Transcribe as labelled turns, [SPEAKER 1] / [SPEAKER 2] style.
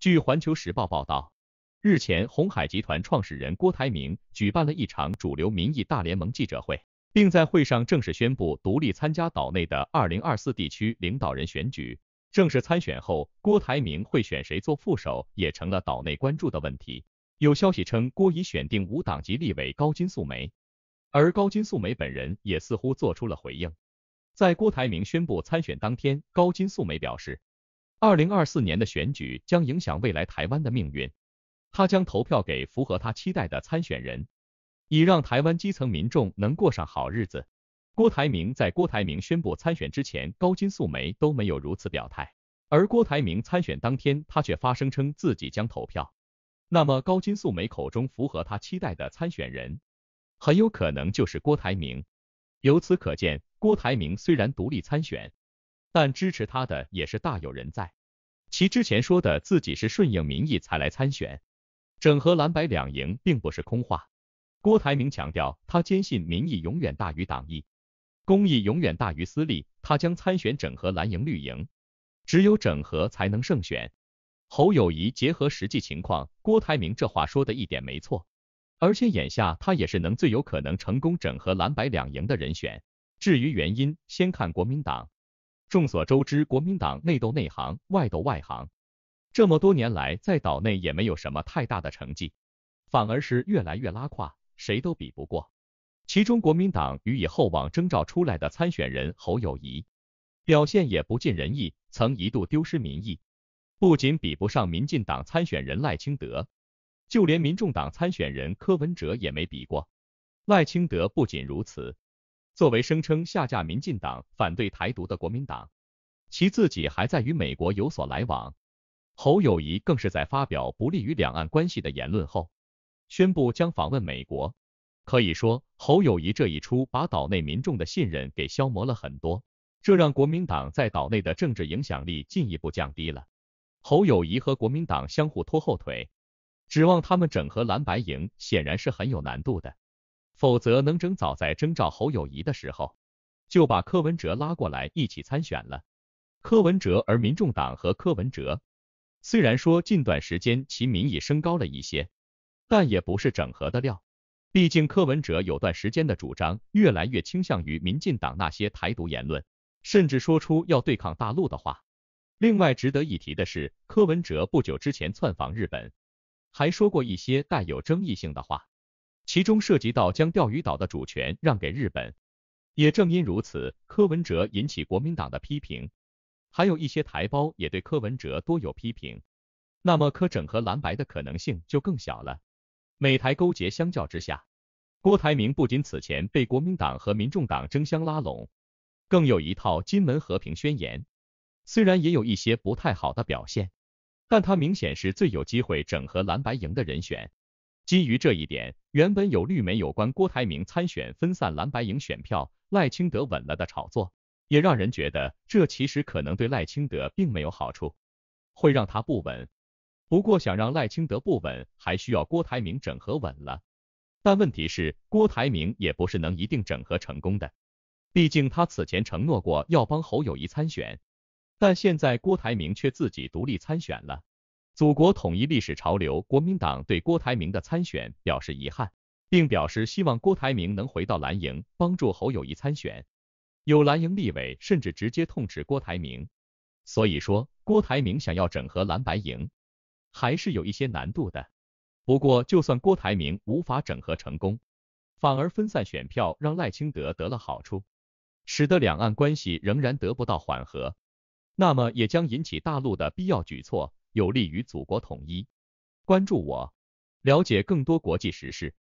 [SPEAKER 1] 据《环球时报》报道，日前，鸿海集团创始人郭台铭举办了一场“主流民意大联盟”记者会，并在会上正式宣布独立参加岛内的二零二四地区领导人选举。正式参选后，郭台铭会选谁做副手，也成了岛内关注的问题。有消息称，郭已选定无党籍立委高金素梅，而高金素梅本人也似乎做出了回应。在郭台铭宣布参选当天，高金素梅表示。二零二四年的选举将影响未来台湾的命运，他将投票给符合他期待的参选人，以让台湾基层民众能过上好日子。郭台铭在郭台铭宣布参选之前，高金素梅都没有如此表态，而郭台铭参选当天，他却发声称自己将投票。那么高金素梅口中符合他期待的参选人，很有可能就是郭台铭。由此可见，郭台铭虽然独立参选。但支持他的也是大有人在。其之前说的自己是顺应民意才来参选，整合蓝白两营并不是空话。郭台铭强调，他坚信民意永远大于党意，公益永远大于私利。他将参选整合蓝营绿营，只有整合才能胜选。侯友谊结合实际情况，郭台铭这话说的一点没错。而且眼下他也是能最有可能成功整合蓝白两营的人选。至于原因，先看国民党。众所周知，国民党内斗内行，外斗外行。这么多年来，在岛内也没有什么太大的成绩，反而是越来越拉胯，谁都比不过。其中，国民党予以厚望征召出来的参选人侯友谊，表现也不尽人意，曾一度丢失民意。不仅比不上民进党参选人赖清德，就连民众党参选人柯文哲也没比过。赖清德不仅如此。作为声称下架民进党、反对台独的国民党，其自己还在与美国有所来往。侯友谊更是在发表不利于两岸关系的言论后，宣布将访问美国。可以说，侯友谊这一出把岛内民众的信任给消磨了很多，这让国民党在岛内的政治影响力进一步降低了。侯友谊和国民党相互拖后腿，指望他们整合蓝白营显然是很有难度的。否则，能整早在征召侯友谊的时候，就把柯文哲拉过来一起参选了。柯文哲而民众党和柯文哲，虽然说近段时间其民意升高了一些，但也不是整合的料。毕竟柯文哲有段时间的主张越来越倾向于民进党那些台独言论，甚至说出要对抗大陆的话。另外值得一提的是，柯文哲不久之前窜访日本，还说过一些带有争议性的话。其中涉及到将钓鱼岛的主权让给日本，也正因如此，柯文哲引起国民党的批评，还有一些台胞也对柯文哲多有批评。那么柯整合蓝白的可能性就更小了。美台勾结相较之下，郭台铭不仅此前被国民党和民众党争相拉拢，更有一套金门和平宣言，虽然也有一些不太好的表现，但他明显是最有机会整合蓝白营的人选。基于这一点，原本有绿媒有关郭台铭参选分散蓝白营选票、赖清德稳了的炒作，也让人觉得这其实可能对赖清德并没有好处，会让他不稳。不过想让赖清德不稳，还需要郭台铭整合稳了。但问题是，郭台铭也不是能一定整合成功的，毕竟他此前承诺过要帮侯友谊参选，但现在郭台铭却自己独立参选了。祖国统一历史潮流，国民党对郭台铭的参选表示遗憾，并表示希望郭台铭能回到蓝营，帮助侯友谊参选。有蓝营立委甚至直接痛斥郭台铭。所以说，郭台铭想要整合蓝白营，还是有一些难度的。不过，就算郭台铭无法整合成功，反而分散选票，让赖清德得了好处，使得两岸关系仍然得不到缓和，那么也将引起大陆的必要举措。有利于祖国统一。关注我，了解更多国际时事。